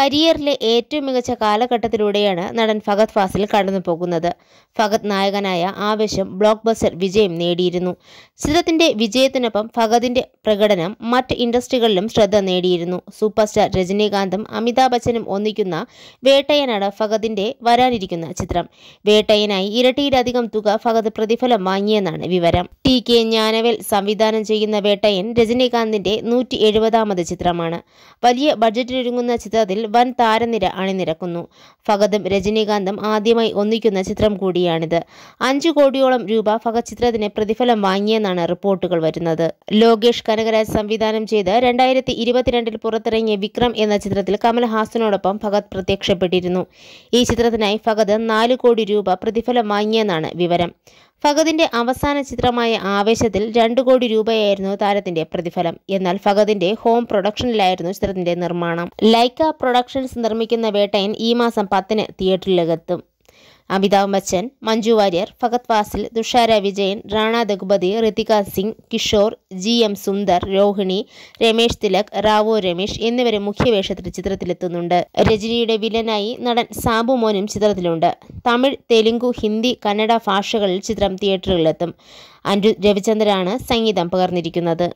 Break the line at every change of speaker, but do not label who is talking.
കരിയറിലെ ഏറ്റവും മികച്ച കാലഘട്ടത്തിലൂടെയാണ് നടൻ ഫഗത് ഫാസിൽ കടന്നു പോകുന്നത് ഫഗത് നായകനായ ആവേശം ബ്ലോക്ക് ബസ്റ്റർ വിജയം നേടിയിരുന്നു ചിത്രത്തിന്റെ വിജയത്തിനൊപ്പം ഫഗതിൻ്റെ പ്രകടനം മറ്റ് ഇൻഡസ്ട്രികളിലും ശ്രദ്ധ നേടിയിരുന്നു സൂപ്പർ സ്റ്റാർ രജനീകാന്തും അമിതാഭ് ബച്ചനും ഒന്നിക്കുന്ന വേട്ടയനാണ് ഫഗതിൻ്റെ വരാനിരിക്കുന്ന ചിത്രം വേട്ടയനായി ഇരട്ടിയിലധികം തുക ഫഗത് പ്രതിഫലം വാങ്ങിയെന്നാണ് വിവരം ടി കെ ഞാനവേൽ സംവിധാനം ചെയ്യുന്ന വേട്ടയൻ രജനീകാന്തിന്റെ നൂറ്റി എഴുപതാമത് ചിത്രമാണ് വലിയ ബഡ്ജറ്റിനൊരുങ്ങുന്ന ചിത്രത്തിൽ വൻ താരനിര അണിനിരക്കുന്നു ഫഹദും രജനീകാന്തും ആദ്യമായി ഒന്നിക്കുന്ന ചിത്രം കൂടിയാണിത് അഞ്ചു കോടിയോളം രൂപ ഫഹദ് ചിത്രത്തിന് പ്രതിഫലം വാങ്ങിയെന്നാണ് റിപ്പോർട്ടുകൾ വരുന്നത് ലോകേഷ് കനകരാജ് സംവിധാനം ചെയ്ത് രണ്ടായിരത്തി ഇരുപത്തിരണ്ടിൽ പുറത്തിറങ്ങിയ വിക്രം എന്ന ചിത്രത്തിൽ കമൽഹാസനോടൊപ്പം ഫഹദ് പ്രത്യക്ഷപ്പെട്ടിരുന്നു ഈ ചിത്രത്തിനായി ഫഹദ് നാല് കോടി രൂപ പ്രതിഫലം വാങ്ങിയെന്നാണ് വിവരം ഫഗദിന്റെ അവസാന ചിത്രമായ ആവേശത്തിൽ രണ്ടു കോടി രൂപയായിരുന്നു താരത്തിന്റെ പ്രതിഫലം എന്നാൽ ഫഗദിന്റെ ഹോം പ്രൊഡക്ഷനിലായിരുന്നു ചിത്രത്തിന്റെ നിർമ്മാണം ലൈക്ക പ്രൊഡക്ഷൻസ് നിർമ്മിക്കുന്ന വേട്ടയൻ ഈ മാസം പത്തിന് തിയേറ്ററിലകത്തും അമിതാഭ് ബച്ചൻ മഞ്ജു വാര്യർ ഫഗത് വാസിൽ തുഷാര വിജയൻ റാണ ദഗുപതി ഋതിക സിംഗ് കിഷോർ ജി എം സുന്ദർ രോഹിണി രമേശ് തിലക് റാവു രമേശ് എന്നിവരെ മുഖ്യവേഷത്തിൽ ചിത്രത്തിലെത്തുന്നുണ്ട് രജനിയുടെ വില്ലനായി നടൻ സാബു മോനും ചിത്രത്തിലുണ്ട് തമിഴ് തെലുങ്കു ഹിന്ദി കന്നഡ ഭാഷകളിൽ ചിത്രം തിയേറ്ററുകളിലെത്തും അനു രവിചന്ദ്രനാണ് സംഗീതം പകർന്നിരിക്കുന്നത്